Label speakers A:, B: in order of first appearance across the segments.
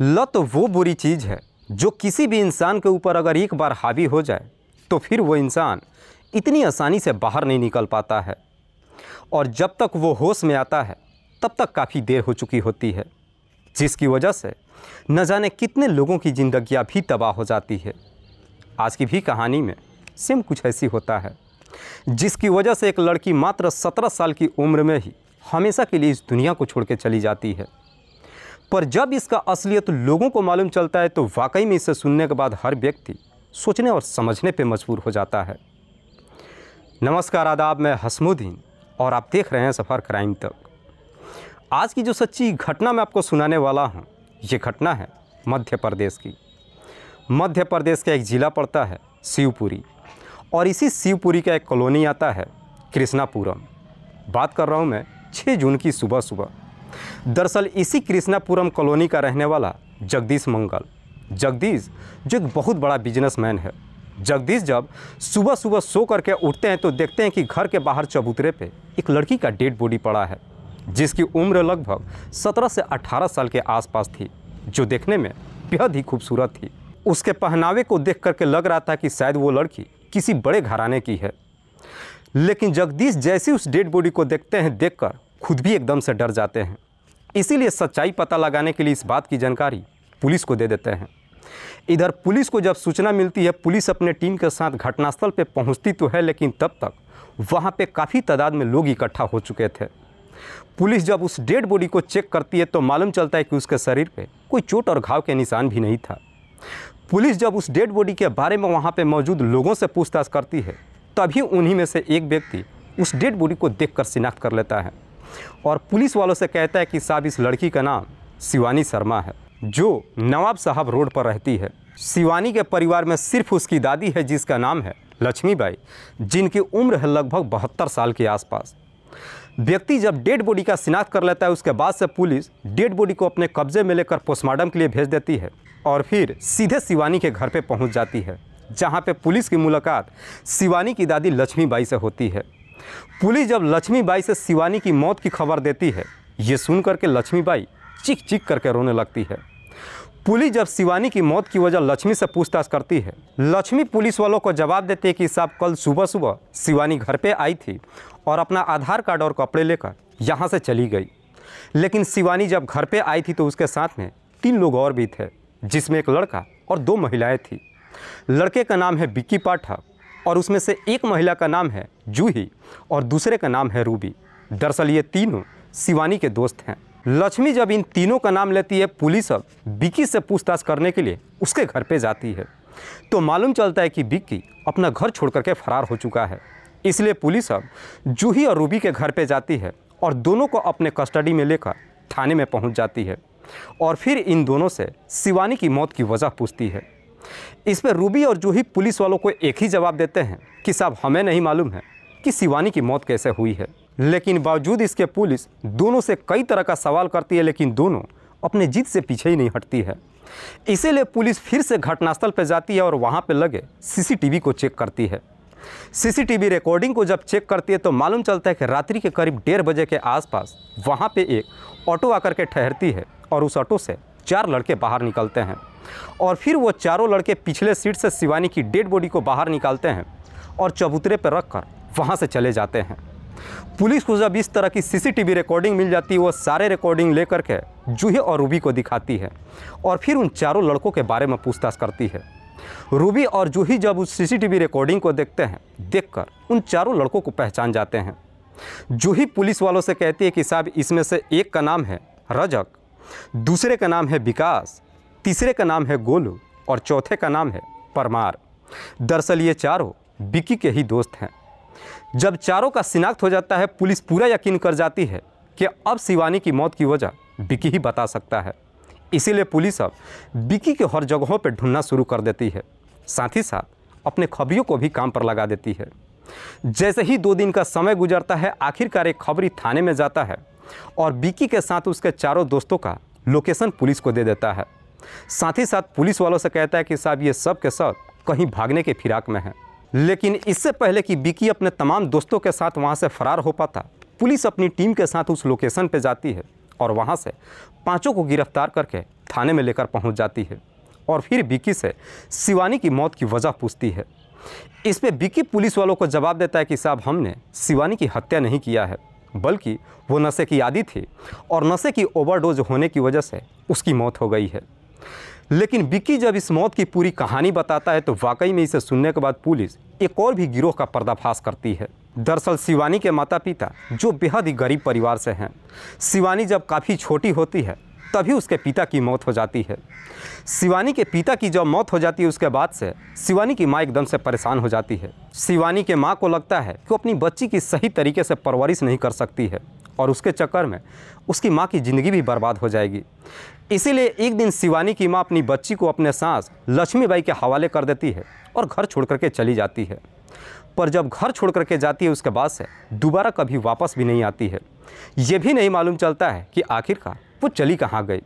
A: लत तो वो बुरी चीज़ है जो किसी भी इंसान के ऊपर अगर एक बार हावी हो जाए तो फिर वो इंसान इतनी आसानी से बाहर नहीं निकल पाता है और जब तक वो होश में आता है तब तक काफ़ी देर हो चुकी होती है जिसकी वजह से न जाने कितने लोगों की ज़िंदगियाँ भी तबाह हो जाती है आज की भी कहानी में सेम कुछ ऐसी होता है जिसकी वजह से एक लड़की मात्र सत्रह साल की उम्र में ही हमेशा के लिए इस दुनिया को छोड़ चली जाती है पर जब इसका असलियत लोगों को मालूम चलता है तो वाकई में इसे सुनने के बाद हर व्यक्ति सोचने और समझने पर मजबूर हो जाता है नमस्कार आदाब मैं हसमुद्दीन और आप देख रहे हैं सफ़र क्राइम तक आज की जो सच्ची घटना मैं आपको सुनाने वाला हूँ ये घटना है मध्य प्रदेश की मध्य प्रदेश का एक ज़िला पड़ता है शिवपुरी और इसी शिवपुरी का एक कॉलोनी आता है कृष्णापुरम बात कर रहा हूँ मैं 6 जून की सुबह सुबह दरअसल इसी कृष्णापुरम कॉलोनी का रहने वाला जगदीश मंगल जगदीश जो एक बहुत बड़ा बिजनेसमैन है जगदीश जब सुबह सुबह सो करके उठते हैं तो देखते हैं कि घर के बाहर चबूतरे पे एक लड़की का डेड बॉडी पड़ा है जिसकी उम्र लगभग 17 से 18 साल के आसपास थी जो देखने में बेहद ही खूबसूरत थी उसके पहनावे को देख करके लग रहा था कि शायद वो लड़की किसी बड़े घराने की है लेकिन जगदीश जैसे उस डेड बॉडी को देखते हैं देखकर खुद भी एकदम से डर जाते हैं इसीलिए सच्चाई पता लगाने के लिए इस बात की जानकारी पुलिस को दे देते हैं इधर पुलिस को जब सूचना मिलती है पुलिस अपने टीम के साथ घटनास्थल पर पहुंचती तो है लेकिन तब तक वहाँ पे काफ़ी तादाद में लोग इकट्ठा हो चुके थे पुलिस जब उस डेड बॉडी को चेक करती है तो मालूम चलता है कि उसके शरीर पे कोई चोट और घाव के निशान भी नहीं था पुलिस जब उस डेड बॉडी के बारे में वहाँ पे मौजूद लोगों से पूछताछ करती है तभी उन्हीं में से एक व्यक्ति उस डेड बॉडी को देखकर शिनाख्त कर लेता है और पुलिस वालों से कहता है कि साहब इस लड़की का नाम शिवानी शर्मा है जो नवाब साहब रोड पर रहती है शिवानी के परिवार में सिर्फ उसकी दादी है जिसका नाम है लक्ष्मीबाई जिनकी उम्र है लगभग बहत्तर साल के आसपास व्यक्ति जब डेड बॉडी का शिनाख्त कर लेता है उसके बाद से पुलिस डेड बॉडी को अपने कब्जे में लेकर पोस्टमार्टम के लिए भेज देती है और फिर सीधे शिवानी के घर पर पहुंच जाती है जहां पे पुलिस की मुलाकात शिवानी की दादी लक्ष्मीबाई से होती है पुलिस जब लक्ष्मीबाई से शिवानी की मौत की खबर देती है ये सुन करके लक्ष्मीबाई चिक चिक करके रोने लगती है पुलिस जब शिवानी की मौत की वजह लक्ष्मी से पूछताछ करती है लक्ष्मी पुलिस वालों को जवाब देती है कि साहब कल सुबह सुबह शिवानी घर पे आई थी और अपना आधार कार्ड और कपड़े लेकर यहाँ से चली गई लेकिन शिवानी जब घर पे आई थी तो उसके साथ में तीन लोग और भी थे जिसमें एक लड़का और दो महिलाएं थी लड़के का नाम है बिक्की पाठक और उसमें से एक महिला का नाम है जूही और दूसरे का नाम है रूबी दरअसल ये तीनों शिवानी के दोस्त हैं लक्ष्मी जब इन तीनों का नाम लेती है पुलिस अब बिक्की से पूछताछ करने के लिए उसके घर पे जाती है तो मालूम चलता है कि बिक्की अपना घर छोड़ करके फरार हो चुका है इसलिए पुलिस अब जूही और रूबी के घर पे जाती है और दोनों को अपने कस्टडी में लेकर थाने में पहुंच जाती है और फिर इन दोनों से शिवानी की मौत की वजह पूछती है इसमें रूबी और जूही पुलिस वालों को एक ही जवाब देते हैं कि साहब हमें नहीं मालूम है कि शिवानी की मौत कैसे हुई है लेकिन बावजूद इसके पुलिस दोनों से कई तरह का सवाल करती है लेकिन दोनों अपने जीत से पीछे ही नहीं हटती है इसीलिए पुलिस फिर से घटनास्थल पर जाती है और वहाँ पर लगे सीसीटीवी को चेक करती है सीसीटीवी रिकॉर्डिंग को जब चेक करती है तो मालूम चलता है कि रात्रि के करीब डेढ़ बजे के आसपास वहाँ पे एक ऑटो आकर के ठहरती है और उस ऑटो से चार लड़के बाहर निकलते हैं और फिर वो चारों लड़के पिछले सीट से शिवानी की डेड बॉडी को बाहर निकालते हैं और चबूतरे पर रख कर वहाँ से चले जाते हैं पुलिस को जब इस तरह की सीसीटीवी रिकॉर्डिंग मिल जाती है वो सारे रिकॉर्डिंग लेकर के जूहे और रूबी को दिखाती है और फिर उन चारों लड़कों के बारे में पूछताछ करती है रूबी और जूही जब उस सीसीटीवी रिकॉर्डिंग को देखते हैं देखकर उन चारों लड़कों को पहचान जाते हैं जूही पुलिस वालों से कहती है कि साहब इसमें से एक का नाम है रजक दूसरे का नाम है विकास तीसरे का नाम है गोलू और चौथे का नाम है परमार दरअसल ये चारों बिकी के ही दोस्त हैं जब चारों का शिनाख्त हो जाता है पुलिस पूरा यकीन कर जाती है कि अब शिवानी की मौत की वजह बिकी ही बता सकता है इसीलिए पुलिस अब बिकी के हर जगहों पर ढूंढना शुरू कर देती है साथ ही साथ अपने खबरियों को भी काम पर लगा देती है जैसे ही दो दिन का समय गुजरता है आखिरकार एक खबरी थाने में जाता है और बिकी के साथ उसके चारों दोस्तों का लोकेशन पुलिस को दे देता है साथ ही साथ पुलिस वालों से कहता है कि साहब ये सब के सब कहीं भागने के फिराक में है लेकिन इससे पहले कि बिकी अपने तमाम दोस्तों के साथ वहाँ से फरार हो पाता पुलिस अपनी टीम के साथ उस लोकेशन पर जाती है और वहाँ से पाँचों को गिरफ्तार करके थाने में लेकर पहुँच जाती है और फिर बिकी से शिवानी की मौत की वजह पूछती है इस पर बिकी पुलिस वालों को जवाब देता है कि साहब हमने शिवानी की हत्या नहीं किया है बल्कि वो नशे की आदि थी और नशे की ओवरडोज होने की वजह से उसकी मौत हो गई है लेकिन विक्की जब इस मौत की पूरी कहानी बताता है तो वाकई में इसे सुनने के बाद पुलिस एक और भी गिरोह का पर्दाफाश करती है दरअसल शिवानी के माता पिता जो बेहद ही गरीब परिवार से हैं शिवानी जब काफ़ी छोटी होती है तभी उसके पिता की मौत हो जाती है शिवानी के पिता की जब मौत हो जाती है उसके बाद से शिवानी की माँ एकदम से परेशान हो जाती है शिवानी के माँ को लगता है कि वो अपनी बच्ची की सही तरीके से परवरिश नहीं कर सकती है और उसके चक्कर में उसकी माँ की ज़िंदगी भी बर्बाद हो जाएगी इसीलिए एक दिन शिवानी की माँ अपनी बच्ची को अपने सांस लक्ष्मीबाई के हवाले कर देती है और घर छोड़ करके चली जाती है पर जब घर छोड़ करके जाती है उसके बाद से दोबारा कभी वापस भी नहीं आती है ये भी नहीं मालूम चलता है कि आखिरकार वो चली कहाँ गई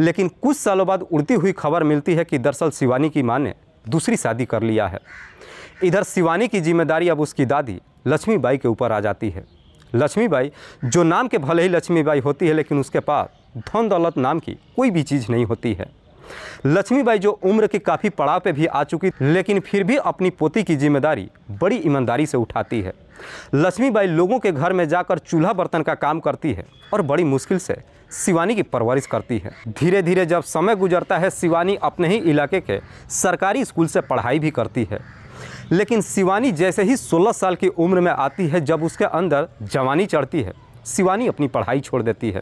A: लेकिन कुछ सालों बाद उड़ती हुई खबर मिलती है कि दरअसल शिवानी की माँ ने दूसरी शादी कर लिया है इधर शिवानी की जिम्मेदारी अब उसकी दादी लक्ष्मीबाई के ऊपर आ जाती है लक्ष्मीबाई जो नाम के भले ही लक्ष्मीबाई होती है लेकिन उसके पास धन दौलत नाम की कोई भी चीज़ नहीं होती है लक्ष्मीबाई जो उम्र के काफ़ी पड़ाव पे भी आ चुकी लेकिन फिर भी अपनी पोती की जिम्मेदारी बड़ी ईमानदारी से उठाती है लक्ष्मीबाई लोगों के घर में जाकर चूल्हा बर्तन का काम करती है और बड़ी मुश्किल से शिवानी की परवरिश करती है धीरे धीरे जब समय गुजरता है शिवानी अपने ही इलाके के सरकारी स्कूल से पढ़ाई भी करती है लेकिन शिवानी जैसे ही 16 साल की उम्र में आती है जब उसके अंदर जवानी चढ़ती है शिवानी अपनी पढ़ाई छोड़ देती है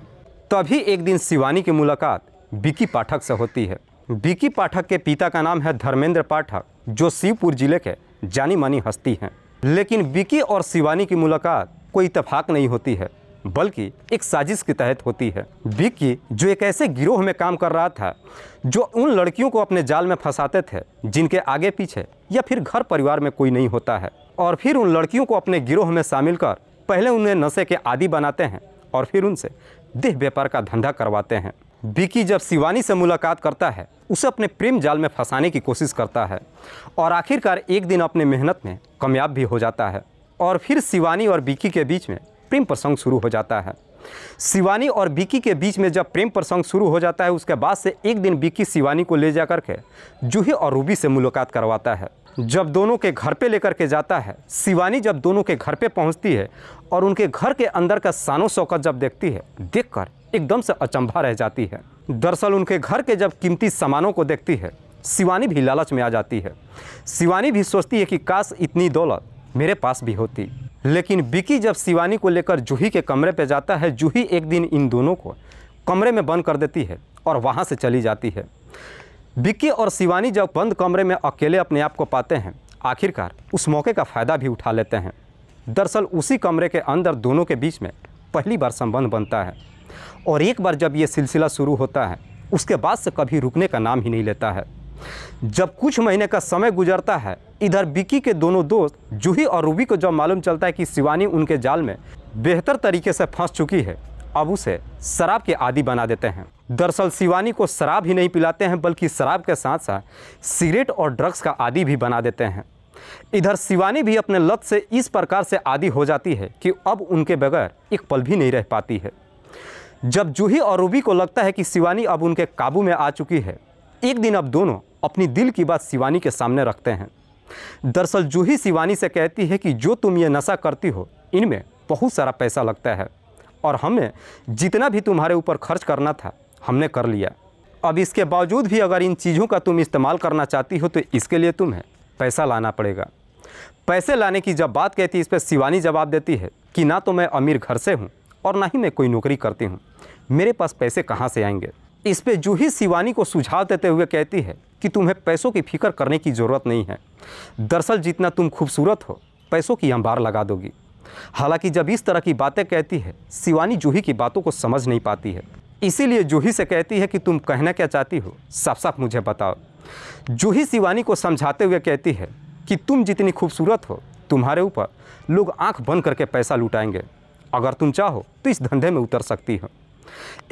A: तभी एक दिन शिवानी की मुलाकात बिकी पाठक से होती है बिकी पाठक के पिता का नाम है धर्मेंद्र पाठक जो शिवपुर जिले के जानी मानी हस्ती हैं लेकिन बिकी और शिवानी की मुलाकात कोई इतफाक नहीं होती है बल्कि एक साजिश के तहत होती है विक्की जो एक ऐसे गिरोह में काम कर रहा था जो उन लड़कियों को अपने जाल में फंसाते थे जिनके आगे पीछे या फिर घर परिवार में कोई नहीं होता है और फिर उन लड़कियों को अपने गिरोह में शामिल कर पहले उन्हें नशे के आदि बनाते हैं और फिर उनसे देह व्यापार का धंधा करवाते हैं विकी जब शिवानी से मुलाकात करता है उसे अपने प्रेम जाल में फंसाने की कोशिश करता है और आखिरकार एक दिन अपने मेहनत में कामयाब भी हो जाता है और फिर शिवानी और बिक्की के बीच में प्रेम प्रसंग शुरू हो जाता है शिवानी और बिकी के बीच में जब प्रेम प्रसंग शुरू हो जाता है उसके बाद से एक दिन बिकी शिवानी को ले जा करके जूही और रूबी से मुलाकात करवाता है जब दोनों के घर पे लेकर के जाता है शिवानी जब दोनों के घर पे पहुंचती है और उनके घर के अंदर का सानो शौकत जब देखती है देखकर एकदम से अचंभा रह जाती है दरअसल उनके घर के जब कीमती सामानों को देखती है शिवानी भी लालच में आ जाती है शिवानी भी सोचती है कि काश इतनी दौलत मेरे पास भी होती लेकिन बिकी जब शिवानी को लेकर जूही के कमरे पर जाता है जूही एक दिन इन दोनों को कमरे में बंद कर देती है और वहाँ से चली जाती है बिक्की और शिवानी जब बंद कमरे में अकेले अपने आप को पाते हैं आखिरकार उस मौके का फ़ायदा भी उठा लेते हैं दरअसल उसी कमरे के अंदर दोनों के बीच में पहली बार संबंध बनता है और एक बार जब ये सिलसिला शुरू होता है उसके बाद से कभी रुकने का नाम ही नहीं लेता है जब कुछ महीने का समय गुजरता है इधर विकी के दोनों दोस्त जूही और रूबी को जब मालूम चलता है कि शिवानी उनके जाल में बेहतर तरीके से फंस चुकी है अब उसे शराब के आदि बना देते हैं दरअसल शिवानी को शराब ही नहीं पिलाते हैं बल्कि शराब के साथ साथ सिगरेट और ड्रग्स का आदि भी बना देते हैं इधर शिवानी भी अपने लत से इस प्रकार से आदि हो जाती है कि अब उनके बगैर एक पल भी नहीं रह पाती है जब जूही और रूबी को लगता है कि शिवानी अब उनके काबू में आ चुकी है एक दिन अब दोनों अपनी दिल की बात शिवानी के सामने रखते हैं दरअसल जूही शिवानी से कहती है कि जो तुम ये नशा करती हो इनमें बहुत सारा पैसा लगता है और हमें जितना भी तुम्हारे ऊपर खर्च करना था हमने कर लिया अब इसके बावजूद भी अगर इन चीज़ों का तुम इस्तेमाल करना चाहती हो तो इसके लिए तुम्हें पैसा लाना पड़ेगा पैसे लाने की जब बात कहती है इस पर शिवानी जवाब देती है कि ना तो मैं अमीर घर से हूँ और ना ही मैं कोई नौकरी करती हूँ मेरे पास पैसे कहाँ से आएंगे इस पे जूही शिवानी को सुझाव देते हुए कहती है कि तुम्हें पैसों की फिक्र करने की ज़रूरत नहीं है दरअसल जितना तुम खूबसूरत हो पैसों की अंबार लगा दोगी हालांकि जब इस तरह की बातें कहती है शिवानी जूही की बातों को समझ नहीं पाती है इसीलिए जूही से कहती है कि तुम कहना क्या चाहती हो साफ साफ मुझे बताओ जूही शिवानी को समझाते हुए कहती है कि तुम जितनी खूबसूरत हो तुम्हारे ऊपर लोग आंख बंद करके पैसा लुटाएंगे अगर तुम चाहो तो इस धंधे में उतर सकती हो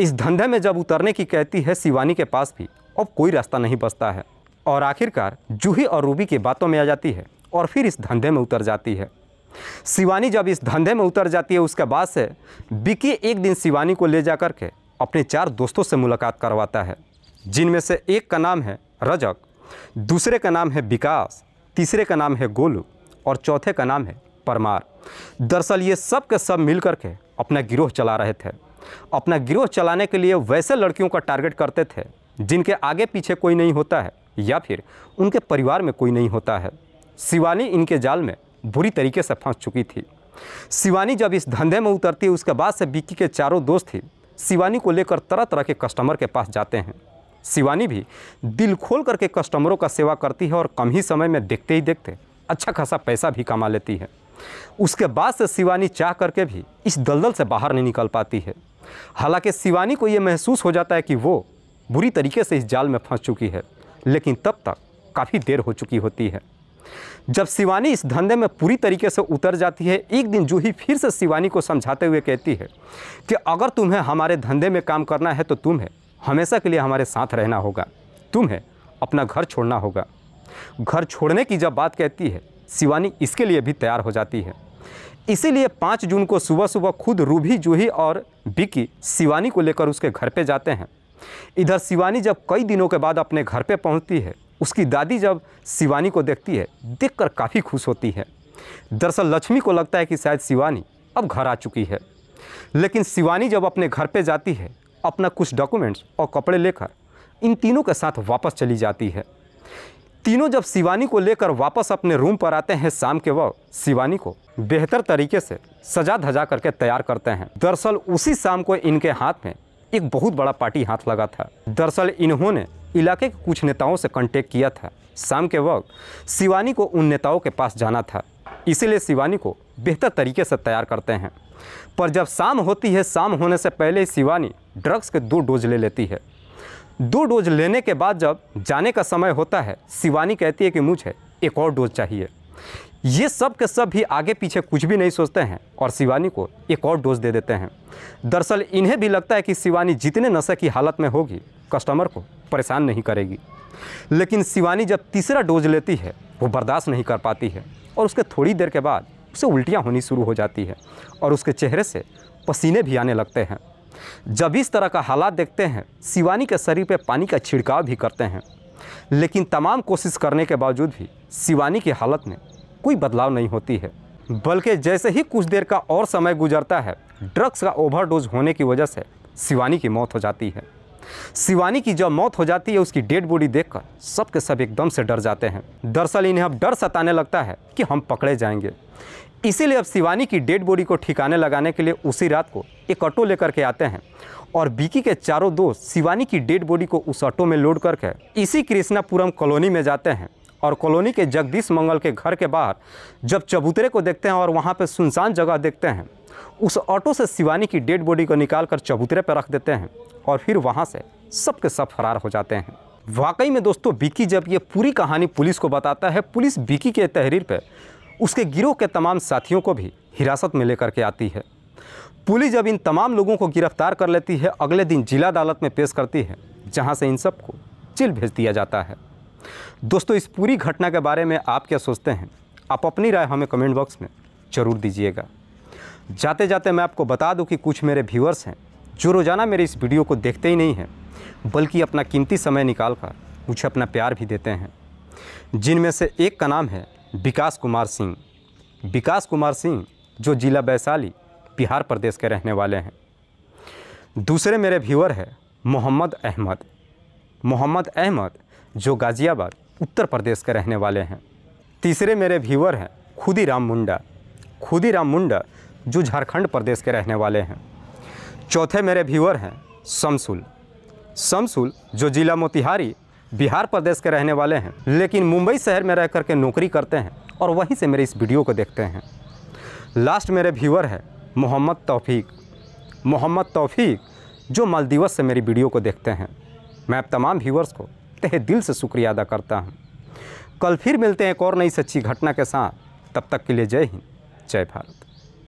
A: इस धंधे में जब उतरने की कहती है शिवानी के पास भी अब कोई रास्ता नहीं बचता है और आखिरकार जूही और रूबी की बातों में आ जाती है और फिर इस धंधे में उतर जाती है शिवानी जब इस धंधे में उतर जाती है उसके बाद से बिकी एक दिन शिवानी को ले जा कर के अपने चार दोस्तों से मुलाकात करवाता है जिनमें से एक का नाम है रजक दूसरे का नाम है विकास तीसरे का नाम है गोलू और चौथे का नाम है परमार दरअसल ये सब के सब मिल कर के अपना गिरोह चला रहे थे अपना गिरोह चलाने के लिए वैसे लड़कियों का टारगेट करते थे जिनके आगे पीछे कोई नहीं होता है या फिर उनके परिवार में कोई नहीं होता है शिवानी इनके जाल में बुरी तरीके से फंस चुकी थी शिवानी जब इस धंधे में उतरती है उसके बाद से बिक्की के चारों दोस्त ही शिवानी को लेकर तरह तरह के कस्टमर के पास जाते हैं शिवानी भी दिल खोल करके कस्टमरों का सेवा करती है और कम ही समय में देखते ही देखते अच्छा खासा पैसा भी कमा लेती है उसके बाद से शिवानी चाह करके भी इस दलदल से बाहर नहीं निकल पाती है हालांकि शिवानी को ये महसूस हो जाता है कि वो बुरी तरीके से इस जाल में फंस चुकी है लेकिन तब तक काफ़ी देर हो चुकी होती है जब शिवानी इस धंधे में पूरी तरीके से उतर जाती है एक दिन जूही फिर से शिवानी को समझाते हुए कहती है कि अगर तुम्हें हमारे धंधे में काम करना है तो तुम्हें हमेशा के लिए हमारे साथ रहना होगा तुम्हें अपना घर छोड़ना होगा घर छोड़ने की जब बात कहती है शिवानी इसके लिए भी तैयार हो जाती है इसीलिए पाँच जून को सुबह सुबह खुद रूभी जूही और बिकी शिवानी को लेकर उसके घर पे जाते हैं इधर शिवानी जब कई दिनों के बाद अपने घर पे पहुंचती है उसकी दादी जब शिवानी को देखती है देखकर काफ़ी खुश होती है दरअसल लक्ष्मी को लगता है कि शायद शिवानी अब घर आ चुकी है लेकिन शिवानी जब अपने घर पर जाती है अपना कुछ डॉक्यूमेंट्स और कपड़े लेकर इन तीनों के साथ वापस चली जाती है तीनों जब शिवानी को लेकर वापस अपने रूम पर आते हैं शाम के वह शिवानी को बेहतर तरीके से सजा धजा करके तैयार करते हैं दरअसल उसी शाम को इनके हाथ में एक बहुत बड़ा पार्टी हाथ लगा था दरअसल इन्होंने इलाके के कुछ नेताओं से कांटेक्ट किया था शाम के वक्त शिवानी को उन नेताओं के पास जाना था इसीलिए शिवानी को बेहतर तरीके से तैयार करते हैं पर जब शाम होती है शाम होने से पहले शिवानी ड्रग्स के दो डोज ले लेती है दो डोज लेने के बाद जब जाने का समय होता है शिवानी कहती है कि मुझे एक और डोज चाहिए ये सब के सब भी आगे पीछे कुछ भी नहीं सोचते हैं और शिवानी को एक और डोज दे देते हैं दरअसल इन्हें भी लगता है कि शिवानी जितने नशे की हालत में होगी कस्टमर को परेशान नहीं करेगी लेकिन शिवानी जब तीसरा डोज लेती है वो बर्दाश्त नहीं कर पाती है और उसके थोड़ी देर के बाद उसे उल्टियाँ होनी शुरू हो जाती है और उसके चेहरे से पसीने भी आने लगते हैं जब इस तरह का हालात देखते हैं शिवानी के शरीर पर पानी का छिड़काव भी करते हैं लेकिन तमाम कोशिश करने के बावजूद भी शिवानी की हालत में कोई बदलाव नहीं होती है बल्कि जैसे ही कुछ देर का और समय गुजरता है ड्रग्स का ओवरडोज होने की वजह से शिवानी की मौत हो जाती है शिवानी की जब मौत हो जाती है उसकी डेड बॉडी देखकर सब के सब एकदम से डर जाते हैं दरअसल इन्हें अब डर सताने लगता है कि हम पकड़े जाएंगे इसीलिए अब शिवानी की डेड बॉडी को ठिकाने लगाने के लिए उसी रात को एक ऑटो लेकर के आते हैं और बीकी के चारों दोस्त शिवानी की डेड बॉडी को उस ऑटो में लोड करके इसी कृष्णापुरम कॉलोनी में जाते हैं और कॉलोनी के जगदीश मंगल के घर के बाहर जब चबूतरे को देखते हैं और वहाँ पर सुनसान जगह देखते हैं उस ऑटो से शिवानी की डेड बॉडी को निकाल कर चबूतरे पर रख देते हैं और फिर वहाँ से सब के सब फरार हो जाते हैं वाकई में दोस्तों बिकी जब ये पूरी कहानी पुलिस को बताता है पुलिस बिकी के तहरीर पर उसके गिरोह के तमाम साथियों को भी हिरासत में लेकर के आती है पुलिस जब इन तमाम लोगों को गिरफ्तार कर लेती है अगले दिन जिला अदालत में पेश करती है जहाँ से इन सबको जेल भेज दिया जाता है दोस्तों इस पूरी घटना के बारे में आप क्या सोचते हैं आप अपनी राय हमें कमेंट बॉक्स में ज़रूर दीजिएगा जाते जाते मैं आपको बता दूं कि कुछ मेरे व्यूअर्स हैं जो रोज़ाना मेरे इस वीडियो को देखते ही नहीं हैं बल्कि अपना कीमती समय निकाल कर मुझे अपना प्यार भी देते हैं जिनमें से एक का नाम है विकास कुमार सिंह विकास कुमार सिंह जो जिला वैशाली बिहार प्रदेश के रहने वाले हैं दूसरे मेरे व्यूअर है मोहम्मद अहमद मोहम्मद अहमद जो गाज़ियाबाद उत्तर प्रदेश के रहने वाले हैं तीसरे मेरे व्यूअर हैं खुदी राम मुंडा खुदी राम मुंडा जो झारखंड प्रदेश के रहने वाले हैं चौथे मेरे व्यूअर हैं शमसुल शमसुल जो जिला मोतिहारी बिहार प्रदेश के रहने वाले हैं लेकिन मुंबई शहर में रह कर के नौकरी करते हैं और वहीं से मेरे इस वीडियो को देखते हैं लास्ट मेरे व्यूअर है मोहम्मद तौफीक मोहम्मद तौफीक जो मालदीवस से मेरी वीडियो को देखते हैं मैं अब तमाम व्यूअर्स को तहे दिल से शुक्रिया अदा करता हूँ कल फिर मिलते हैं एक और नई सच्ची घटना के साथ तब तक के लिए जय हिंद जय भारत